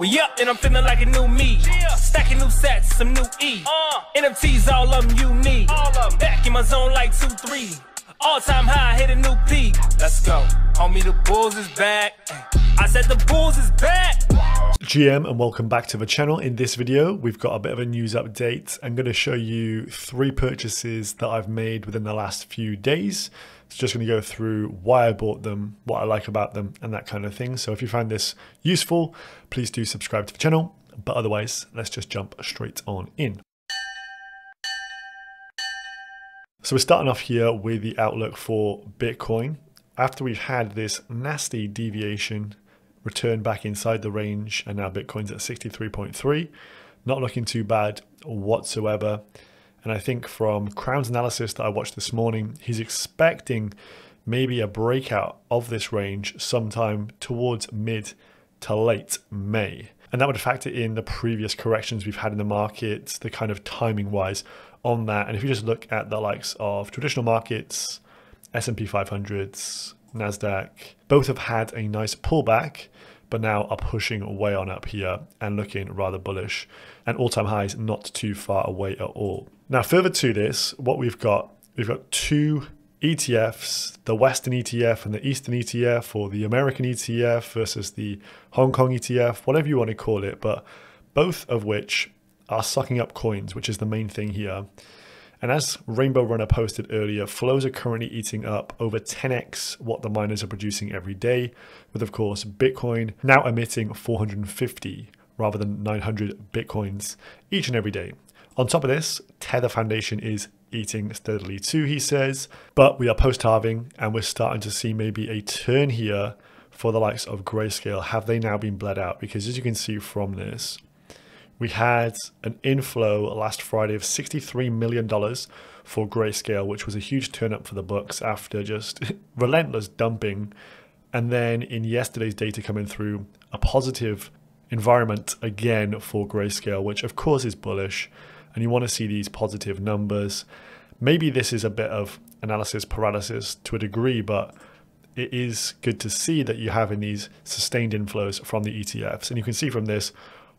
We up and I'm feeling like a new me. Yeah. Stacking new sets, some new E. Uh. NFTs, all of them you need. All of them. Back in my zone like 2 3. All time high, hit a new peak. Let's go. Homie, the Bulls is back. I said the Bulls is back. GM and welcome back to the channel. In this video, we've got a bit of a news update. I'm going to show you three purchases that I've made within the last few days just going to go through why I bought them, what I like about them, and that kind of thing. So if you find this useful, please do subscribe to the channel. But otherwise, let's just jump straight on in. So we're starting off here with the outlook for Bitcoin. After we've had this nasty deviation return back inside the range, and now Bitcoin's at 63.3, not looking too bad whatsoever. And I think from Crown's analysis that I watched this morning, he's expecting maybe a breakout of this range sometime towards mid to late May. And that would factor in the previous corrections we've had in the markets, the kind of timing wise on that. And if you just look at the likes of traditional markets, S&P 500s, NASDAQ, both have had a nice pullback but now are pushing way on up here and looking rather bullish and all-time highs not too far away at all. Now, further to this, what we've got, we've got two ETFs, the Western ETF and the Eastern ETF or the American ETF versus the Hong Kong ETF, whatever you want to call it, but both of which are sucking up coins, which is the main thing here. And as Rainbow Runner posted earlier, flows are currently eating up over 10x what the miners are producing every day, with of course Bitcoin now emitting 450 rather than 900 Bitcoins each and every day. On top of this, Tether Foundation is eating steadily too, he says, but we are post halving and we're starting to see maybe a turn here for the likes of Grayscale. Have they now been bled out? Because as you can see from this, we had an inflow last Friday of $63 million for Grayscale, which was a huge turn up for the books after just relentless dumping. And then in yesterday's data coming through, a positive environment again for Grayscale, which of course is bullish. And you want to see these positive numbers. Maybe this is a bit of analysis paralysis to a degree, but it is good to see that you have in these sustained inflows from the ETFs. And you can see from this,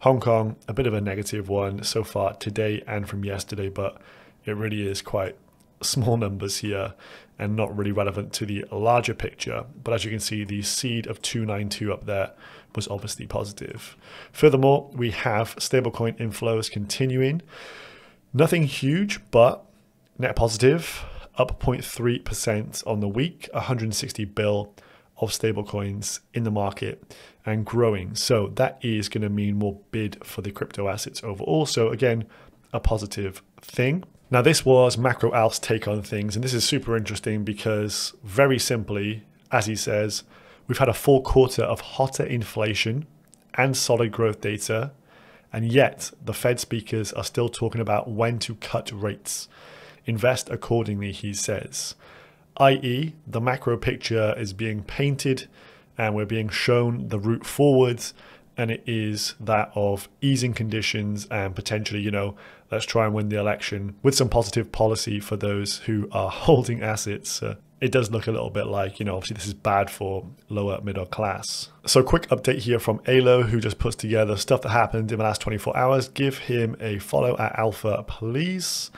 Hong Kong, a bit of a negative one so far today and from yesterday, but it really is quite small numbers here and not really relevant to the larger picture. But as you can see, the seed of 292 up there was obviously positive. Furthermore, we have stablecoin inflows continuing. Nothing huge, but net positive, up 0.3% on the week, 160 bill of stablecoins in the market and growing. So that is going to mean more bid for the crypto assets overall. So again, a positive thing. Now this was Macro Al's take on things, and this is super interesting because very simply, as he says, we've had a full quarter of hotter inflation and solid growth data, and yet the Fed speakers are still talking about when to cut rates. Invest accordingly, he says i.e. the macro picture is being painted and we're being shown the route forwards and it is that of easing conditions and potentially, you know, let's try and win the election with some positive policy for those who are holding assets. Uh, it does look a little bit like, you know, obviously this is bad for lower middle class. So quick update here from Alo, who just puts together stuff that happened in the last 24 hours. Give him a follow at Alpha, please.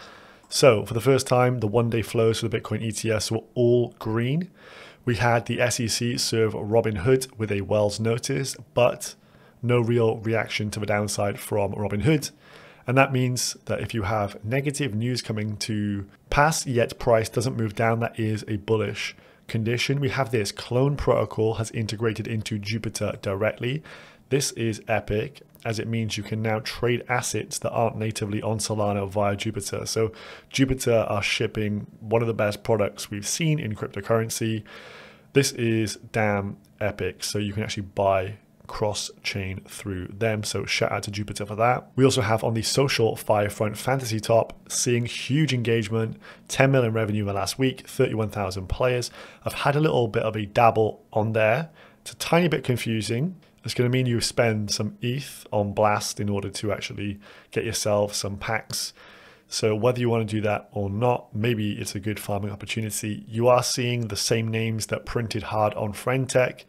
So for the first time, the one-day flows for the Bitcoin ETS were all green. We had the SEC serve Robinhood with a Wells notice, but no real reaction to the downside from Robinhood. And that means that if you have negative news coming to pass, yet price doesn't move down, that is a bullish condition. We have this clone protocol has integrated into Jupiter directly. This is epic as it means you can now trade assets that aren't natively on Solana via Jupiter. So Jupiter are shipping one of the best products we've seen in cryptocurrency. This is damn epic. So you can actually buy cross chain through them. So shout out to Jupiter for that. We also have on the social Firefront Fantasy Top, seeing huge engagement, 10 million revenue in the last week, 31,000 players. I've had a little bit of a dabble on there it's a tiny bit confusing. It's going to mean you spend some ETH on Blast in order to actually get yourself some packs. So whether you want to do that or not, maybe it's a good farming opportunity. You are seeing the same names that printed hard on Frentech,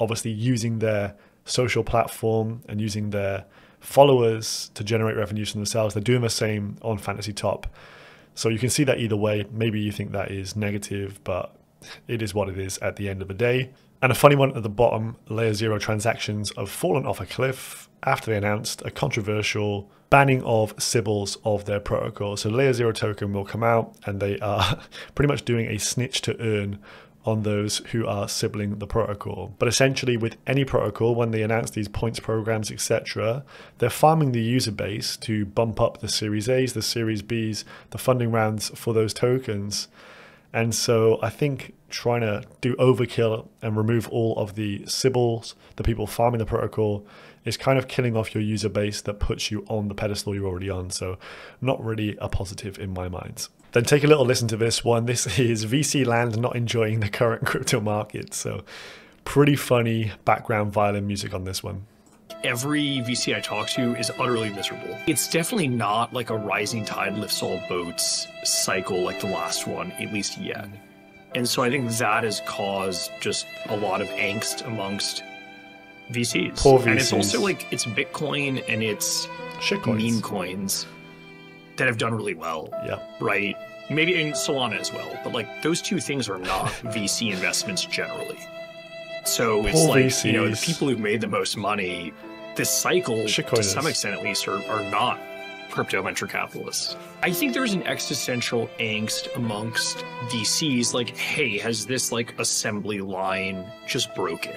obviously using their social platform and using their followers to generate revenues for themselves. They're doing the same on Fantasy Top. So you can see that either way. Maybe you think that is negative, but it is what it is at the end of the day. And a funny one at the bottom Layer 0 transactions have fallen off a cliff after they announced a controversial banning of Sybils of their protocol. So Layer 0 token will come out and they are pretty much doing a snitch to earn on those who are sibling the protocol. But essentially with any protocol, when they announce these points programs, etc., they're farming the user base to bump up the Series A's, the Series B's, the funding rounds for those tokens. And so I think trying to do overkill and remove all of the sibyls, the people farming the protocol, is kind of killing off your user base that puts you on the pedestal you're already on. So not really a positive in my mind. Then take a little listen to this one. This is VC land not enjoying the current crypto market. So pretty funny background violin music on this one every VC I talk to is utterly miserable. It's definitely not like a rising tide lifts all boats cycle like the last one, at least yet. And so I think that has caused just a lot of angst amongst VCs. Poor VCs. And it's also like it's Bitcoin and it's Shitcoins. meme coins that have done really well. Yeah. Right? Maybe in Solana as well. But like those two things are not VC investments generally. So Poor it's like, VCs. you know, the people who've made the most money this cycle, to some extent at least, are, are not crypto venture capitalists. I think there's an existential angst amongst VCs like, hey, has this like assembly line just broken?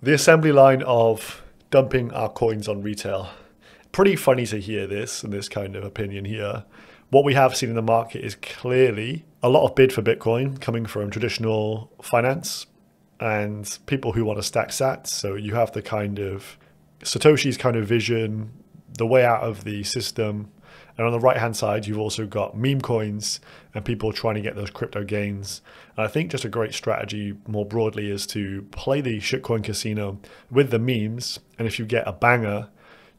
The assembly line of dumping our coins on retail. Pretty funny to hear this and this kind of opinion here. What we have seen in the market is clearly a lot of bid for Bitcoin coming from traditional finance and people who want to stack sats. So you have the kind of Satoshi's kind of vision the way out of the system. And on the right hand side, you've also got meme coins and people trying to get those crypto gains. And I think just a great strategy more broadly is to play the shitcoin casino with the memes. And if you get a banger,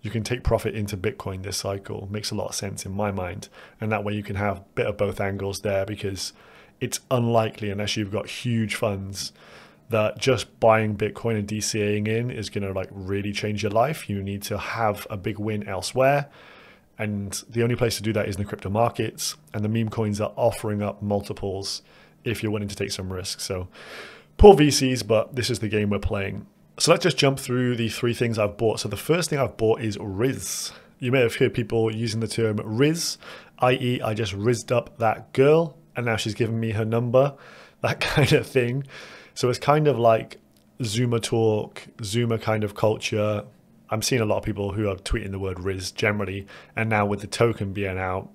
you can take profit into Bitcoin this cycle. Makes a lot of sense in my mind. And that way you can have a bit of both angles there because it's unlikely, unless you've got huge funds, that just buying Bitcoin and DCAing in is going to like really change your life. You need to have a big win elsewhere. And the only place to do that is in the crypto markets. And the meme coins are offering up multiples if you're willing to take some risks. So poor VCs, but this is the game we're playing. So let's just jump through the three things I've bought. So the first thing I've bought is Riz. You may have heard people using the term Riz, i.e. I just rizzed up that girl and now she's given me her number, that kind of thing. So it's kind of like Zoomer talk, Zoomer kind of culture. I'm seeing a lot of people who are tweeting the word Riz generally, and now with the token being out,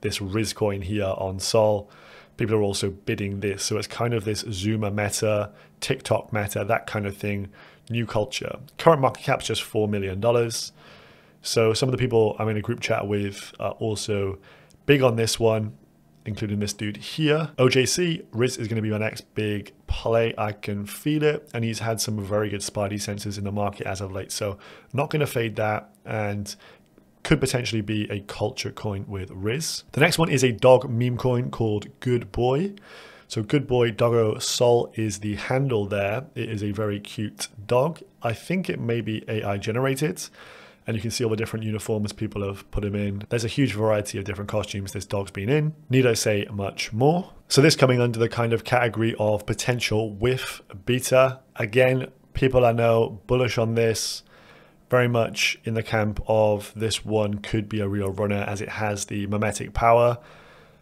this Riz coin here on Sol, people are also bidding this. So it's kind of this Zoomer meta, TikTok meta, that kind of thing, new culture. Current market cap's just $4 million. So some of the people I'm in a group chat with are also big on this one including this dude here. OJC, Riz is going to be my next big play. I can feel it. And he's had some very good Spidey senses in the market as of late. So not going to fade that. And could potentially be a culture coin with Riz. The next one is a dog meme coin called Good Boy. So Good Boy Doggo Sol is the handle there. It is a very cute dog. I think it may be AI generated and you can see all the different uniforms people have put him in. There's a huge variety of different costumes this dog's been in. Need I say much more? So this coming under the kind of category of potential whiff beta. Again, people I know bullish on this, very much in the camp of this one could be a real runner as it has the mimetic power.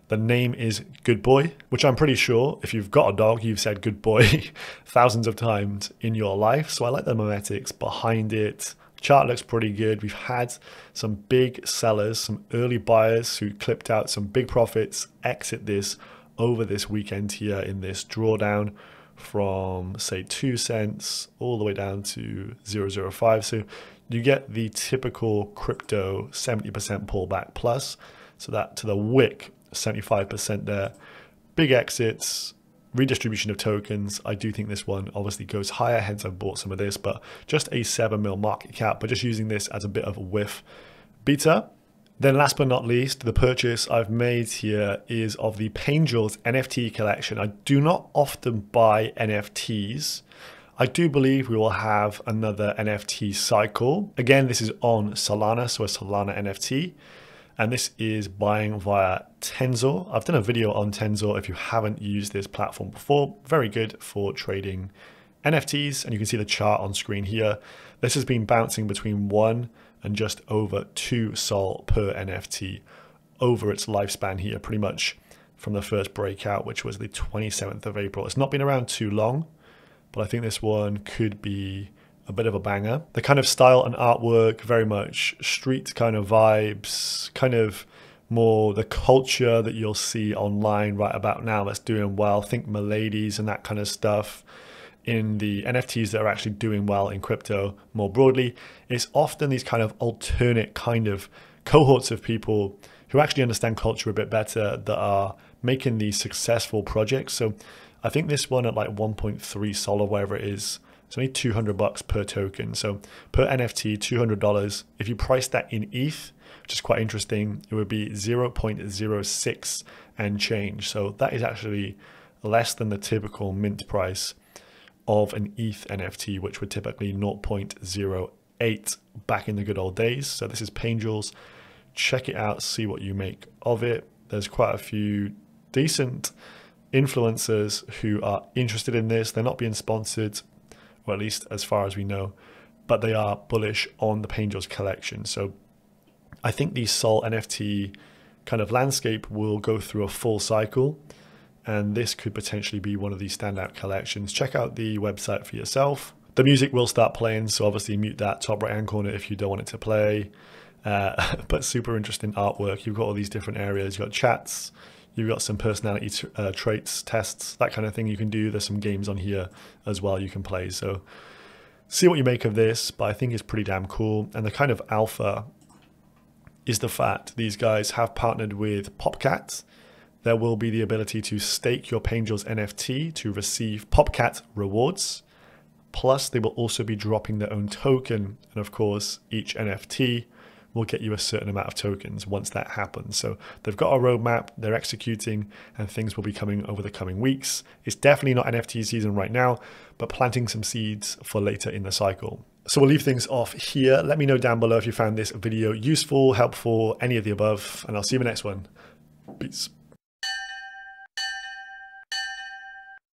The name is Good Boy, which I'm pretty sure if you've got a dog, you've said Good Boy thousands of times in your life. So I like the mimetics behind it. Chart looks pretty good. We've had some big sellers, some early buyers who clipped out some big profits exit this over this weekend here in this drawdown from say 2 cents all the way down to 0.05. So you get the typical crypto 70% pullback plus. So that to the wick, 75% there. Big exits, redistribution of tokens. I do think this one obviously goes higher, hence I've bought some of this, but just a 7 mil market cap, but just using this as a bit of a whiff beta. Then last but not least, the purchase I've made here is of the Pangels NFT collection. I do not often buy NFTs. I do believe we will have another NFT cycle. Again, this is on Solana, so a Solana NFT and this is buying via Tensor. I've done a video on Tensor if you haven't used this platform before. Very good for trading NFTs, and you can see the chart on screen here. This has been bouncing between one and just over two sol per NFT over its lifespan here, pretty much from the first breakout, which was the 27th of April. It's not been around too long, but I think this one could be a bit of a banger. The kind of style and artwork, very much street kind of vibes, kind of more the culture that you'll see online right about now that's doing well. Think Miladies and that kind of stuff in the NFTs that are actually doing well in crypto more broadly. It's often these kind of alternate kind of cohorts of people who actually understand culture a bit better that are making these successful projects. So I think this one at like 1.3 or wherever it is, it's only 200 bucks per token. So per NFT, $200. If you price that in ETH, which is quite interesting, it would be 0.06 and change. So that is actually less than the typical mint price of an ETH NFT, which would typically 0.08 back in the good old days. So this is Painjules. Check it out, see what you make of it. There's quite a few decent influencers who are interested in this. They're not being sponsored or at least as far as we know, but they are bullish on the Pangels collection. So I think the Sol NFT kind of landscape will go through a full cycle and this could potentially be one of these standout collections. Check out the website for yourself. The music will start playing, so obviously mute that top right hand corner if you don't want it to play. Uh, but super interesting artwork. You've got all these different areas. You've got chats, You've got some personality uh, traits, tests, that kind of thing you can do. There's some games on here as well you can play. So see what you make of this, but I think it's pretty damn cool. And the kind of alpha is the fact these guys have partnered with Popcat. There will be the ability to stake your Pangels NFT to receive Popcat rewards. Plus, they will also be dropping their own token and, of course, each NFT will get you a certain amount of tokens once that happens. So they've got a roadmap, they're executing, and things will be coming over the coming weeks. It's definitely not NFT season right now, but planting some seeds for later in the cycle. So we'll leave things off here. Let me know down below if you found this video useful, helpful, any of the above, and I'll see you in the next one. Peace.